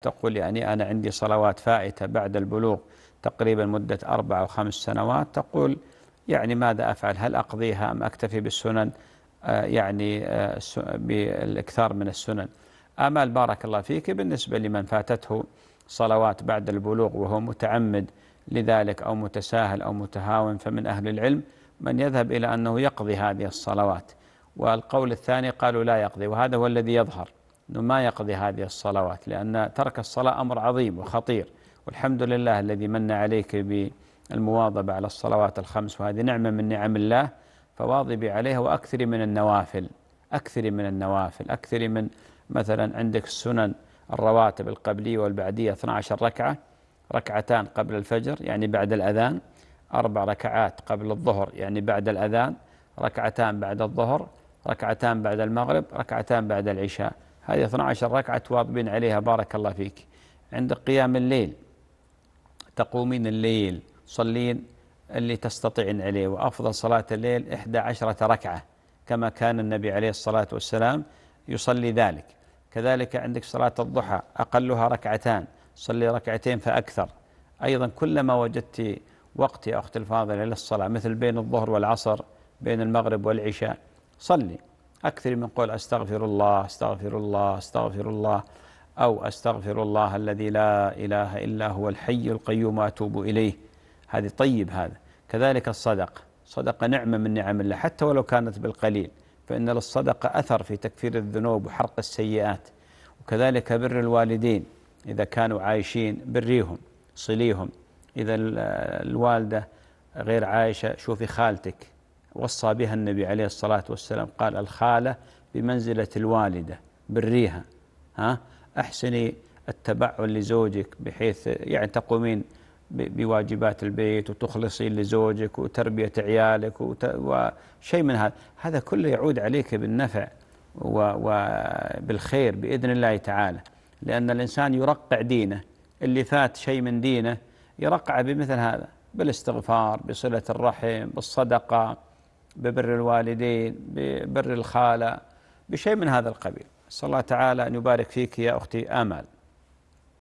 تقول يعني أنا عندي صلوات فائتة بعد البلوغ تقريبا مدة أربع أو خمس سنوات تقول يعني ماذا أفعل هل أقضيها أم أكتفي بالسنن آه، يعني آه، بالإكثار من السنن أمل بارك الله فيك بالنسبة لمن فاتته صلوات بعد البلوغ وهو متعمد لذلك أو متساهل أو متهاون فمن أهل العلم من يذهب إلى أنه يقضي هذه الصلوات والقول الثاني قالوا لا يقضي وهذا هو الذي يظهر أنه ما يقضي هذه الصلوات لأن ترك الصلاة أمر عظيم وخطير والحمد لله الذي من عليك بالمواظبة على الصلوات الخمس وهذه نعمة من نعم الله فواظبي عليها وأكثري من النوافل أكثري من النوافل أكثري من مثلا عندك السنن الرواتب القبلية والبعدية 12 ركعة ركعتان قبل الفجر يعني بعد الأذان أربع ركعات قبل الظهر يعني بعد الأذان ركعتان بعد الظهر ركعتان بعد المغرب ركعتان بعد العشاء هذه 12 ركعة تواظبين عليها بارك الله فيك عندك قيام الليل تقومين الليل تصلين اللي تستطيعين عليه وأفضل صلاة الليل 11 ركعة كما كان النبي عليه الصلاة والسلام يصلي ذلك كذلك عندك صلاة الضحى أقلها ركعتان صلي ركعتين فأكثر أيضا كلما وجدت وقت يا أختي الفاضلة للصلاة مثل بين الظهر والعصر بين المغرب والعشاء صلي أكثر من قول أستغفر الله أستغفر الله أستغفر الله أو أستغفر الله الذي لا إله إلا هو الحي القيوم وأتوب إليه هذه طيب هذا كذلك الصدقة صدق نعمة من نعم الله حتى ولو كانت بالقليل فإن للصدقة أثر في تكفير الذنوب وحرق السيئات وكذلك بر الوالدين إذا كانوا عايشين بريهم صليهم إذا الوالدة غير عايشة شوفي خالتك وصى بها النبي عليه الصلاة والسلام قال الخالة بمنزلة الوالدة بريها ها أحسني التبعل لزوجك بحيث يعني تقومين بواجبات البيت وتخلصين لزوجك وتربية عيالك وشيء من هذا هذا كله يعود عليك بالنفع وبالخير بإذن الله تعالى لأن الإنسان يرقع دينه اللي فات شيء من دينه يرقع بمثل هذا بالاستغفار بصلة الرحم بالصدقة ببر الوالدين ببر الخالة بشيء من هذا القبيل صلى الله تعالى أن يبارك فيك يا أختي آمال